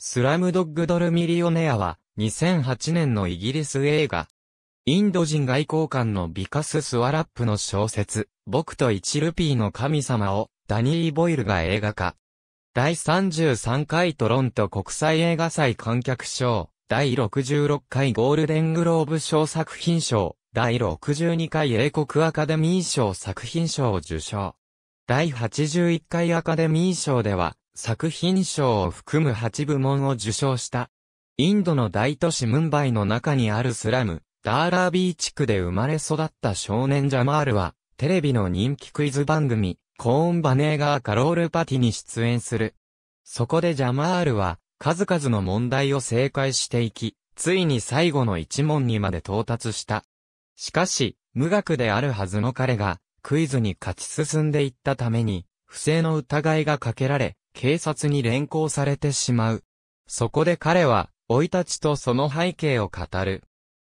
スラムドッグドルミリオネアは、2008年のイギリス映画。インド人外交官のビカス・スワラップの小説、僕と1ルピーの神様を、ダニー・ボイルが映画化。第33回トロント国際映画祭観客賞、第66回ゴールデングローブ賞作品賞、第62回英国アカデミー賞作品賞を受賞。第81回アカデミー賞では、作品賞を含む8部門を受賞した。インドの大都市ムンバイの中にあるスラム、ダーラービー地区で生まれ育った少年ジャマールは、テレビの人気クイズ番組、コーンバネーガーカロールパティに出演する。そこでジャマールは、数々の問題を正解していき、ついに最後の一問にまで到達した。しかし、無学であるはずの彼が、クイズに勝ち進んでいったために、不正の疑いがかけられ、警察に連行されてしまう。そこで彼は、老いたちとその背景を語る。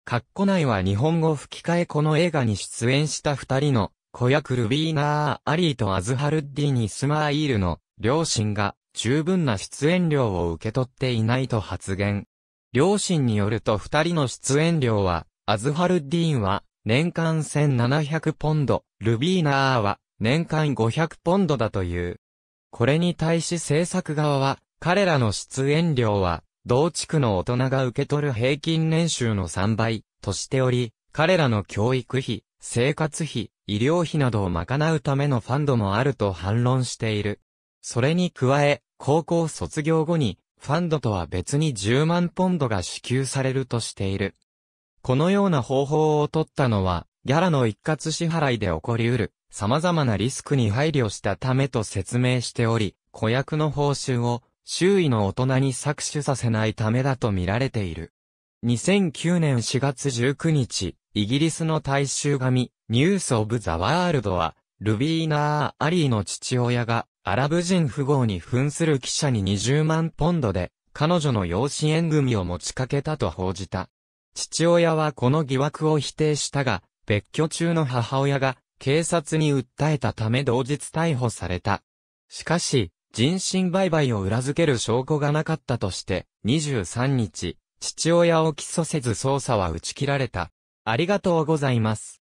カッコ内は日本語吹き替えこの映画に出演した二人の、子役ルビーナー・アリーとアズハルッディにスマイールの、両親が、十分な出演料を受け取っていないと発言。両親によると二人の出演料は、アズハルッディーンは、年間1700ポンド、ルビーナーは、年間500ポンドだという。これに対し制作側は、彼らの出演料は、同地区の大人が受け取る平均年収の3倍としており、彼らの教育費、生活費、医療費などを賄うためのファンドもあると反論している。それに加え、高校卒業後に、ファンドとは別に10万ポンドが支給されるとしている。このような方法を取ったのは、ギャラの一括支払いで起こり得る、様々なリスクに配慮したためと説明しており、子役の報酬を周囲の大人に搾取させないためだと見られている。2009年4月19日、イギリスの大衆紙、ニュース・オブ・ザ・ワールドは、ルビーナー・アリーの父親が、アラブ人富豪に扮する記者に20万ポンドで、彼女の養子縁組を持ちかけたと報じた。父親はこの疑惑を否定したが、別居中の母親が警察に訴えたため同日逮捕された。しかし、人身売買を裏付ける証拠がなかったとして、23日、父親を起訴せず捜査は打ち切られた。ありがとうございます。